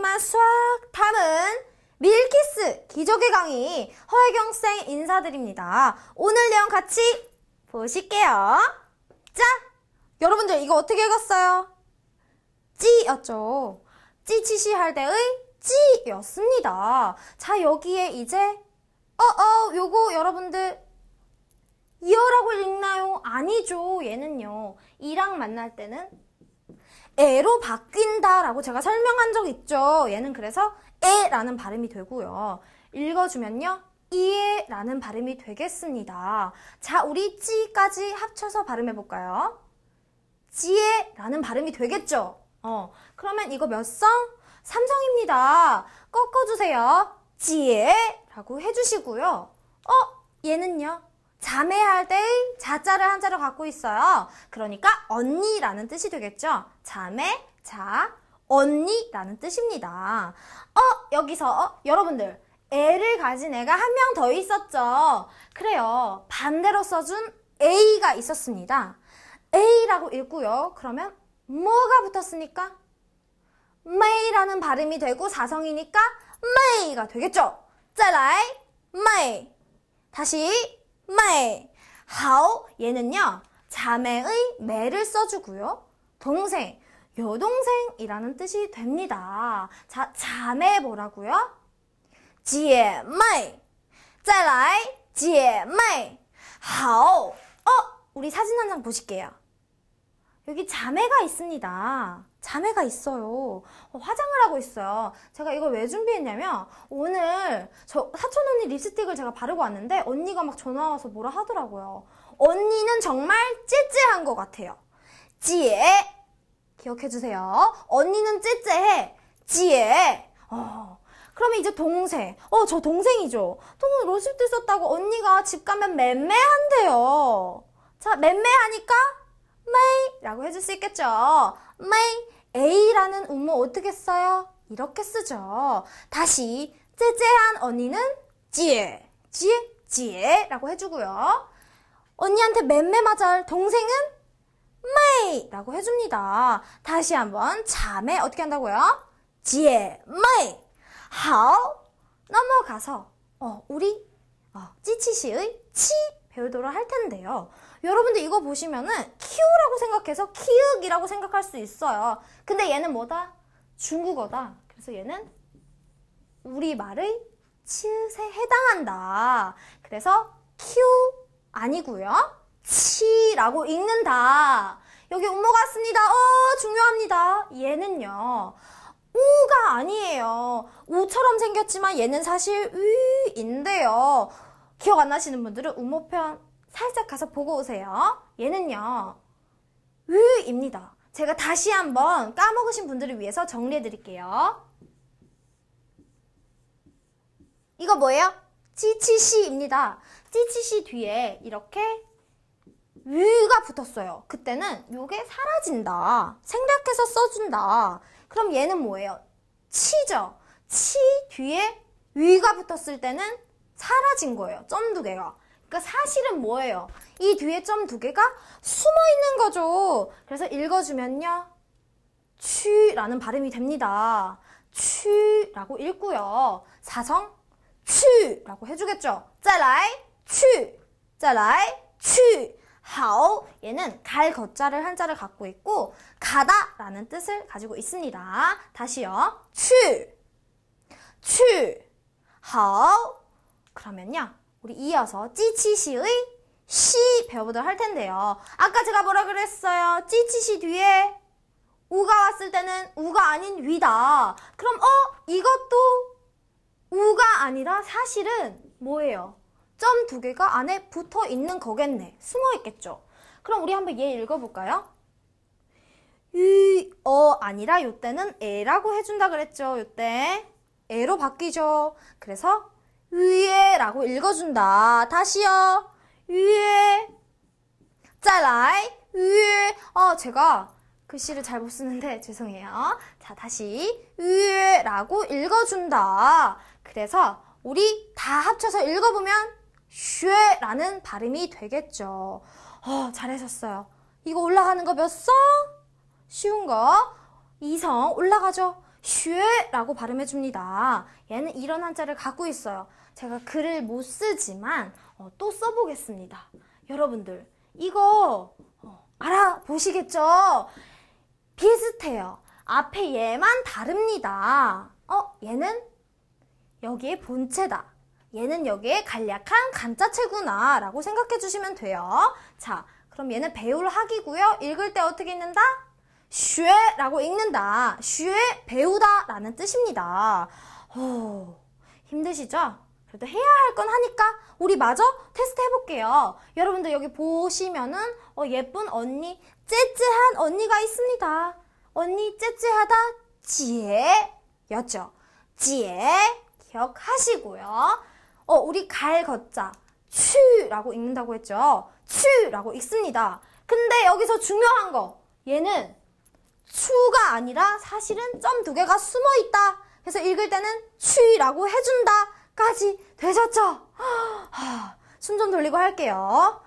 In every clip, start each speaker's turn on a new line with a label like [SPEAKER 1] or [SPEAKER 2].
[SPEAKER 1] 깔끔한 수학 탐은 밀키스 기적의 강의 허혜경 쌤 인사드립니다. 오늘 내용 같이 보실게요. 자, 여러분들 이거 어떻게 읽었어요? 찌였죠. 찌치시 할 때의 찌였습니다. 자, 여기에 이제 어어 요거 여러분들 이어라고 읽나요? 아니죠. 얘는요. 이랑 만날 때는 에로 바뀐다라고 제가 설명한 적 있죠. 얘는 그래서 에라는 발음이 되고요. 읽어주면요. 이에라는 발음이 되겠습니다. 자, 우리 찌까지 합쳐서 발음해 볼까요? 지에라는 발음이 되겠죠. 어, 그러면 이거 몇 성? 삼성입니다. 꺾어주세요. 지에라고 해주시고요. 어, 얘는요. 자매할 때 자자를 한자로 갖고 있어요. 그러니까 언니라는 뜻이 되겠죠. 자매, 자, 언니라는 뜻입니다. 어, 여기서 어, 여러분들 애를 가진 애가 한 명 더 있었죠. 그래요. 반대로 써준 A가 있었습니다. A라고 읽고요. 그러면 뭐가 붙었으니까? 메이라는 발음이 되고 사성이니까 메이가 되겠죠. 짜라이 메이 다시 매이 하오 얘는요 자매의 매를 써주고요 동생 여동생이라는 뜻이 됩니다 자 자매 뭐라고요? 지에再来 지에매 하오 어 우리 사진 한 장 보실게요 여기 자매가 있습니다 자매가 있어요. 어, 화장을 하고 있어요. 제가 이걸 왜 준비했냐면 오늘 저 사촌 언니 립스틱을 제가 바르고 왔는데 언니가 막 전화 와서 뭐라 하더라고요. 언니는 정말 찌찌한 것 같아요. 찌에 기억해주세요. 언니는 찌찌해. 찌에 어. 그러면 이제 동생. 어, 저 동생이죠. 동생 로십도 썼다고 언니가 집 가면 맴매한대요. 자, 맴매하니까 메이 라고 해줄 수 있겠죠. 메이 A라는 음모 어떻게 써요? 이렇게 쓰죠. 다시 째째한 언니는 지에지에지에 라고 해주고요. 언니한테 맴매마절 동생은 마이 라고 해줍니다. 다시 한번 자매 어떻게 한다고요? 지에 마이 하오 넘어가서 어, 우리 어, 찌치시의 치 배우도록 할 텐데요. 여러분들 이거 보시면은 키우라고 생각해서 키읔이라고 생각할 수 있어요. 근데 얘는 뭐다? 중국어다. 그래서 얘는 우리 말의 치읓에 해당한다. 그래서 키우 아니고요. 치라고 읽는다. 여기 음모 같습니다. 어, 중요합니다. 얘는요. 우가 아니에요. 우처럼 생겼지만 얘는 사실 위인데요. 기억 안 나시는 분들은 우모편 살짝 가서 보고 오세요. 얘는요. 으입니다. 제가 다시 한번 까먹으신 분들을 위해서 정리해 드릴게요. 이거 뭐예요? 찌치시입니다. 찌치시 뒤에 이렇게 으가 붙었어요. 그때는 요게 사라진다. 생략해서 써준다. 그럼 얘는 뭐예요? 치죠. 치 뒤에 위가 붙었을 때는 사라진 거예요. 점 두 개가. 그러니까 사실은 뭐예요? 이 뒤에 점 두 개가 숨어 있는 거죠. 그래서 읽어주면요. 취라는 발음이 됩니다. 취라고 읽고요. 사성 취라고 해주겠죠. 짜라이 취 짜라이 취 하오 얘는 갈 겉자를 한자를 갖고 있고 가다라는 뜻을 가지고 있습니다. 다시요. 취취 하오 그러면요. 우리 이어서 찌치시의 시 배워보도록 할 텐데요. 아까 제가 뭐라 그랬어요? 찌치시 뒤에 우가 왔을 때는 우가 아닌 위다. 그럼 어? 이것도 우가 아니라 사실은 뭐예요? 점 두 개가 안에 붙어 있는 거겠네. 숨어 있겠죠. 그럼 우리 한번 얘 읽어볼까요? 이, 어 아니라 요때는 에라고 해준다 그랬죠. 요 때 에로 바뀌죠. 그래서 위에 라고 읽어준다. 다시요. 위에. 짤라이. 위에. 아, 어, 제가 글씨를 잘 못 쓰는데 죄송해요. 자, 다시. 위에 라고 읽어준다. 그래서 우리 다 합쳐서 읽어보면 쉐라는 발음이 되겠죠. 어, 잘하셨어요. 이거 올라가는 거몇 성? 쉬운 거. 이성 올라가죠. 슈라고 발음해 줍니다. 얘는 이런 한자를 갖고 있어요. 제가 글을 못 쓰지만 어, 또 써보겠습니다. 여러분들 이거 어, 알아보시겠죠? 비슷해요. 앞에 얘만 다릅니다. 어, 얘는 여기에 본체다. 얘는 여기에 간략한 간자체구나 라고 생각해 주시면 돼요. 자, 그럼 얘는 배울 학이고요. 읽을 때 어떻게 읽는다? 쉐라고 읽는다. 쉐 배우다 라는 뜻입니다. 오, 힘드시죠? 그래도 해야 할 건 하니까 우리 마저 테스트 해볼게요. 여러분들 여기 보시면은 어, 예쁜 언니, 째째한 언니가 있습니다. 언니 째째하다 지혜 였죠. 지혜 기억하시고요. 어, 우리 갈 걷자 추라고 읽는다고 했죠. 추라고 읽습니다. 근데 여기서 중요한 거 얘는 추가 아니라 사실은 점 두 개가 숨어 있다. 그래서 읽을 때는 추이라고 해준다. 까지 되셨죠? 숨 좀 돌리고 할게요.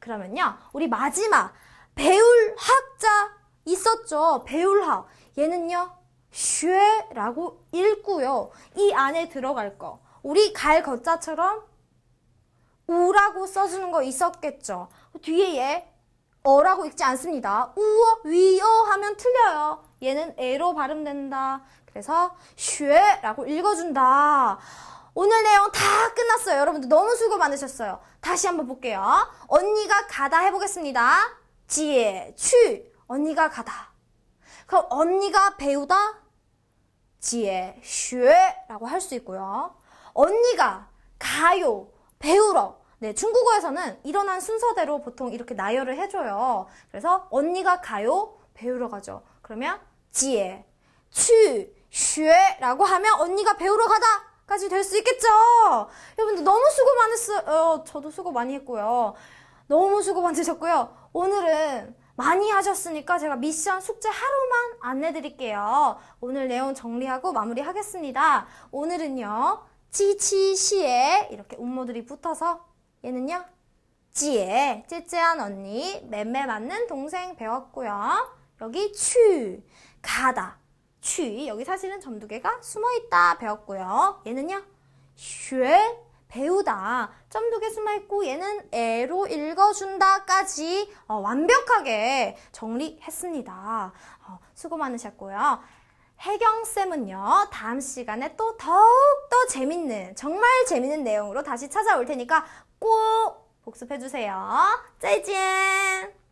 [SPEAKER 1] 그러면요. 우리 마지막 배울 학자 있었죠? 배울학. 얘는요. 쉐라고 읽고요. 이 안에 들어갈 거. 우리 갈 거자처럼 우라고 써주는 거 있었겠죠. 뒤에 얘 어라고 읽지 않습니다. 우어, 위어 하면 틀려요. 얘는 에로 발음된다. 그래서 쉐라고 읽어준다. 오늘 내용 다 끝났어요. 여러분들 너무 수고 많으셨어요. 다시 한번 볼게요. 언니가 가다 해보겠습니다. 지에, 추 언니가 가다. 그럼 언니가 배우다? 지에, 쉐라고 할 수 있고요. 언니가 가요, 배우러 네, 중국어에서는 일어난 순서대로 보통 이렇게 나열을 해줘요. 그래서 언니가 가요 배우러 가죠. 그러면 지에, 추, 쉐라고 하면 언니가 배우러 가다. 까지 될 수 있겠죠? 여러분들 너무 수고 많으셨어요 저도 수고 많이 했고요. 너무 수고 많으셨고요. 오늘은 많이 하셨으니까 제가 미션 숙제 하루만 안내드릴게요. 오늘 내용 정리하고 마무리하겠습니다. 오늘은요. 지치시에 이렇게 음모들이 붙어서 얘는요. 지에 찌찌한 언니, 맴매 맞는 동생 배웠고요. 여기 추, 가다, 추. 여기 사실은 점두개가 숨어있다 배웠고요. 얘는요. 쉐, 배우다. 점두개 숨어있고 얘는 애로 읽어준다까지 어, 완벽하게 정리했습니다. 어, 수고 많으셨고요. 혜경쌤은요 다음 시간에 또 더욱더 재밌는 정말 재밌는 내용으로 다시 찾아올 테니까 꼭 복습해주세요. 짜잔!